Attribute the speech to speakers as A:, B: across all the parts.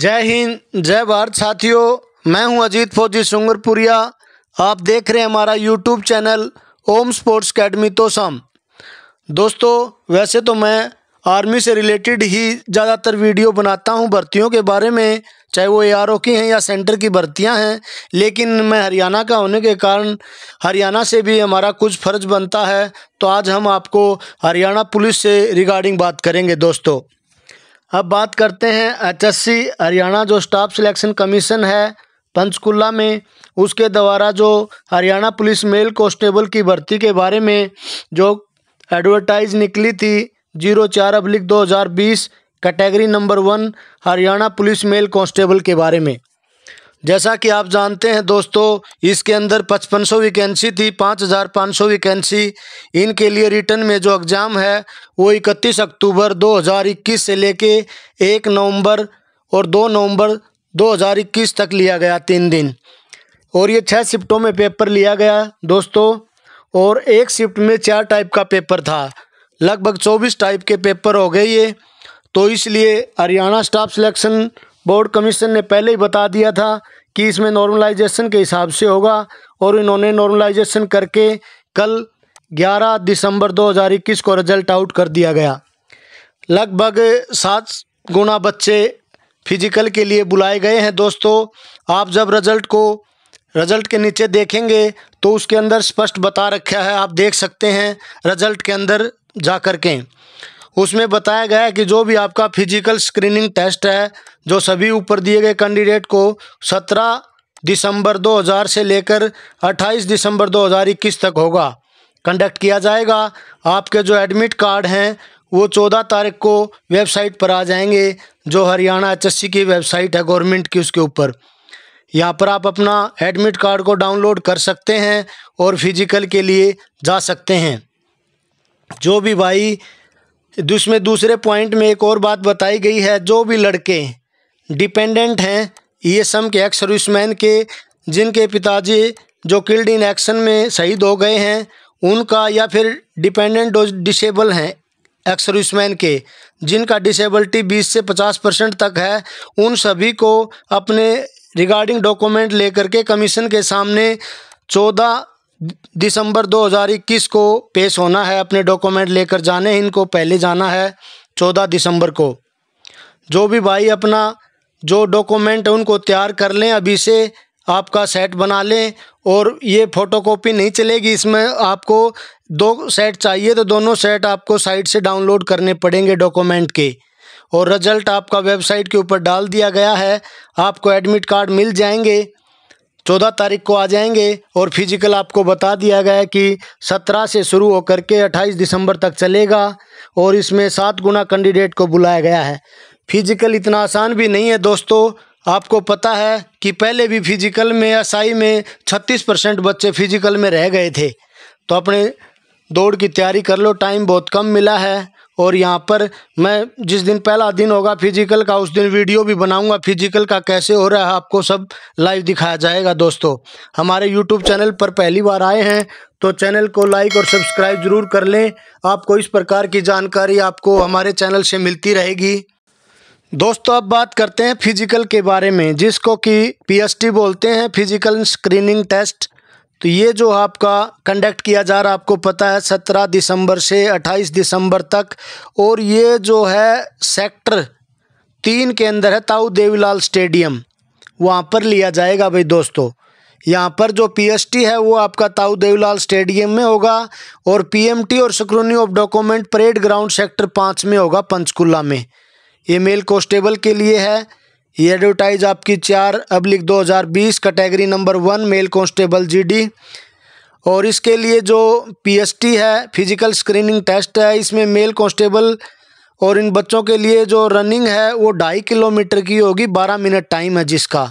A: जय हिंद जय भारत साथियों मैं हूं अजीत फौजी सुंगरपुरिया आप देख रहे हैं हमारा YouTube channel Om sports academy तोसम दोस्तों वैसे तो मैं आर्मी से रिलेटेड ही ज़्यादातर वीडियो बनाता हूं भर्तियों के बारे में चाहे वो ए की हैं या सेंटर की भर्तियां हैं लेकिन मैं हरियाणा का होने के कारण हरियाणा से भी हमारा कुछ फ़र्ज बनता है तो आज हम आपको हरियाणा पुलिस से रिगार्डिंग बात करेंगे दोस्तों अब बात करते हैं सी हरियाणा जो स्टाफ सिलेक्शन कमीशन है पंचकुला में उसके द्वारा जो हरियाणा पुलिस मेल कॉन्स्टेबल की भर्ती के बारे में जो एडवर्टाइज निकली थी जीरो चार अब्लिक दो हज़ार बीस category number one Haryana police male constable के बारे में जैसा कि आप जानते हैं दोस्तों इसके अंदर 5500 वैकेंसी थी 5500 वैकेंसी इनके लिए रिटर्न में जो एग्ज़ाम है वो 31 अक्टूबर 2021 से लेके 1 नवंबर और 2 नवंबर 2021 तक लिया गया तीन दिन और ये छः शिफ्टों में पेपर लिया गया दोस्तों और एक शिफ्ट में चार टाइप का पेपर था लगभग चौबीस टाइप के पेपर हो गए ये तो इसलिए Haryana staff selection board commission ने पहले ही बता दिया था कि इसमें नॉर्मलाइजेशन के हिसाब से होगा और इन्होंने नॉर्मलाइजेशन करके कल 11 दिसंबर 2021 को रिजल्ट आउट कर दिया गया लगभग सात गुना बच्चे फिजिकल के लिए बुलाए गए हैं दोस्तों आप जब रिजल्ट को रिजल्ट के नीचे देखेंगे तो उसके अंदर स्पष्ट बता रखा है आप देख सकते हैं रिजल्ट के अंदर जा कर के उसमें बताया गया है कि जो भी आपका फिजिकल स्क्रीनिंग टेस्ट है जो सभी ऊपर दिए गए कैंडिडेट को 17 दिसंबर 2000 से लेकर 28 दिसंबर 2021 तक होगा कंडक्ट किया जाएगा आपके जो एडमिट कार्ड हैं वो चौदह तारीख को वेबसाइट पर आ जाएंगे जो हरियाणा एच की वेबसाइट है गवर्नमेंट की उसके ऊपर यहाँ पर आप अपना एडमिट कार्ड को डाउनलोड कर सकते हैं और फिजिकल के लिए जा सकते हैं जो भी भाई जिसमें दूसरे पॉइंट में एक और बात बताई गई है जो भी लड़के डिपेंडेंट हैं ई एस एम के एक्स सर्विसमैन के जिनके पिताजी जो किल्ड इन एक्शन में शहीद हो गए हैं उनका या फिर डिपेंडेंट डिसेबल हैं एक्स सर्विसमैन के जिनका डिसेबलिटी 20 से 50 परसेंट तक है उन सभी को अपने रिगार्डिंग डॉक्यूमेंट लेकर के कमीशन के सामने चौदह दिसंबर 2021 को पेश होना है अपने डॉक्यूमेंट लेकर जाने इनको पहले जाना है 14 दिसंबर को जो भी भाई अपना जो डॉक्यूमेंट उनको तैयार कर लें अभी से आपका सेट बना लें और ये फ़ोटोकॉपी नहीं चलेगी इसमें आपको दो सेट चाहिए तो दोनों सेट आपको साइट से डाउनलोड करने पड़ेंगे डॉक्यूमेंट के और रिजल्ट आपका वेबसाइट के ऊपर डाल दिया गया है आपको एडमिट कार्ड मिल जाएंगे चौदह तारीख को आ जाएंगे और फिजिकल आपको बता दिया गया कि सत्रह से शुरू होकर के अट्ठाईस दिसंबर तक चलेगा और इसमें सात गुना कैंडिडेट को बुलाया गया है फिजिकल इतना आसान भी नहीं है दोस्तों आपको पता है कि पहले भी फिजिकल में साई में छत्तीस परसेंट बच्चे फिजिकल में रह गए थे तो अपने दौड़ की तैयारी कर लो टाइम बहुत कम मिला है और यहाँ पर मैं जिस दिन पहला दिन होगा फिजिकल का उस दिन वीडियो भी बनाऊंगा फिजिकल का कैसे हो रहा है आपको सब लाइव दिखाया जाएगा दोस्तों हमारे यूट्यूब चैनल पर पहली बार आए हैं तो चैनल को लाइक और सब्सक्राइब ज़रूर कर लें आपको इस प्रकार की जानकारी आपको हमारे चैनल से मिलती रहेगी दोस्तों अब बात करते हैं फिजिकल के बारे में जिसको कि पी बोलते हैं फिजिकल स्क्रीनिंग टेस्ट तो ये जो आपका कंडक्ट किया जा रहा आपको पता है सत्रह दिसंबर से अट्ठाईस दिसंबर तक और ये जो है सेक्टर तीन के अंदर है ताऊ देवीलाल स्टेडियम वहाँ पर लिया जाएगा भाई दोस्तों यहाँ पर जो पीएसटी है वो आपका ताऊ देवीलाल स्टेडियम में होगा और पीएमटी और scrutiny of document parade ground sector पाँच में होगा पंचकुला में ये मेल कॉन्स्टेबल के लिए है ये एडवर्टाइज आपकी चार अब्लिक दो हज़ार बीस category number one male constable GD और इसके लिए जो पीएसटी है फिजिकल स्क्रीनिंग टेस्ट है इसमें मेल कांस्टेबल और इन बच्चों के लिए जो रनिंग है वो ढाई किलोमीटर की होगी बारह मिनट टाइम है जिसका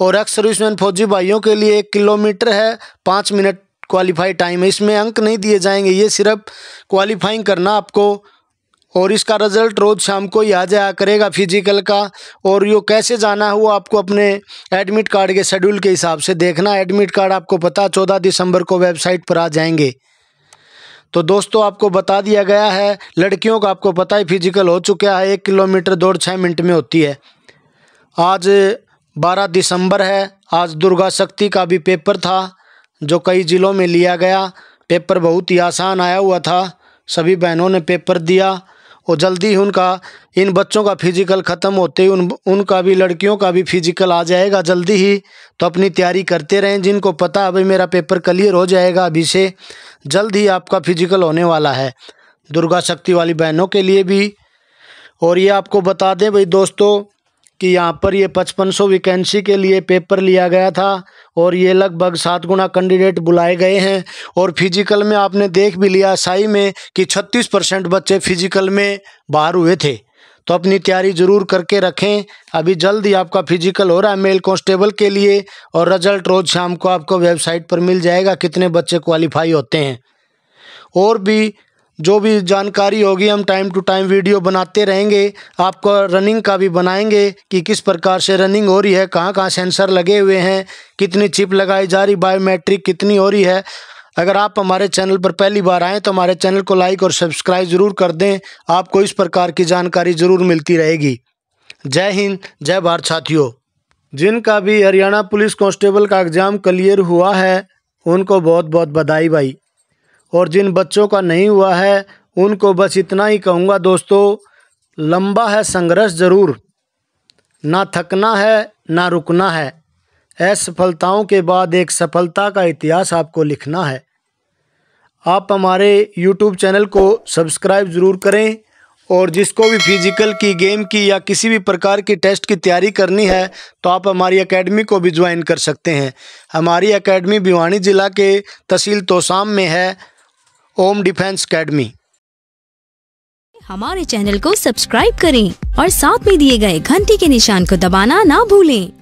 A: और एक्स सर्विसमैन फौजी भाइयों के लिए एक किलोमीटर है पाँच मिनट क्वालिफाई टाइम है इसमें अंक नहीं दिए जाएंगे ये सिर्फ क्वालिफाइंग करना आपको और इसका रिज़ल्ट रोज़ शाम को ही आ जाया करेगा फिजिकल का और यो कैसे जाना है वो आपको अपने एडमिट कार्ड के शेड्यूल के हिसाब से देखना एडमिट कार्ड आपको पता चौदह दिसंबर को वेबसाइट पर आ जाएंगे तो दोस्तों आपको बता दिया गया है लड़कियों का आपको पता ही फिजिकल हो चुका है एक किलोमीटर दौड़ छः मिनट में होती है आज बारह दिसंबर है आज दुर्गा शक्ति का भी पेपर था जो कई ज़िलों में लिया गया पेपर बहुत ही आसान आया हुआ था सभी बहनों ने पेपर दिया और जल्दी ही उनका इन बच्चों का फिजिकल ख़त्म होते ही उन उनका भी लड़कियों का भी फिजिकल आ जाएगा जल्दी ही तो अपनी तैयारी करते रहें जिनको पता अभी भाई मेरा पेपर क्लियर हो जाएगा अभी से जल्द ही आपका फिजिकल होने वाला है दुर्गा शक्ति वाली बहनों के लिए भी और ये आपको बता दें भाई दोस्तों कि यहाँ पर ये पचपन सौ वैकेंसी के लिए पेपर लिया गया था और ये लगभग सात गुना कैंडिडेट बुलाए गए हैं और फिजिकल में आपने देख भी लिया साई में कि छत्तीस परसेंट बच्चे फिजिकल में बाहर हुए थे तो अपनी तैयारी ज़रूर करके रखें अभी जल्द ही आपका फिजिकल हो रहा है मेल कॉन्स्टेबल के लिए और रिजल्ट रोज़ शाम को आपको वेबसाइट पर मिल जाएगा कितने बच्चे क्वालिफाई होते हैं और भी जो भी जानकारी होगी हम टाइम टू टाइम वीडियो बनाते रहेंगे आपको रनिंग का भी बनाएंगे कि किस प्रकार से रनिंग हो रही है कहाँ कहाँ सेंसर लगे हुए हैं कितनी चिप लगाई जा रही बायोमेट्रिक कितनी हो रही है अगर आप हमारे चैनल पर पहली बार आएँ तो हमारे चैनल को लाइक और सब्सक्राइब ज़रूर कर दें आपको इस प्रकार की जानकारी ज़रूर मिलती रहेगी जय हिंद जय भारत साथियों जिनका भी हरियाणा पुलिस कांस्टेबल का एग्ज़ाम क्लियर हुआ है उनको बहुत बहुत बधाई भाई और जिन बच्चों का नहीं हुआ है उनको बस इतना ही कहूँगा दोस्तों लंबा है संघर्ष ज़रूर ना थकना है ना रुकना है असफलताओं के बाद एक सफलता का इतिहास आपको लिखना है आप हमारे यूट्यूब चैनल को सब्सक्राइब ज़रूर करें और जिसको भी फिजिकल की गेम की या किसी भी प्रकार की टेस्ट की तैयारी करनी है तो आप हमारी एकेडमी को भी ज्वाइन कर सकते हैं हमारी एकेडमी भिवानी ज़िला के तहसील तोसाम में है ओम डिफेंस अकेडमी हमारे चैनल को सब्सक्राइब करें और साथ में दिए गए घंटी के निशान को दबाना ना भूलें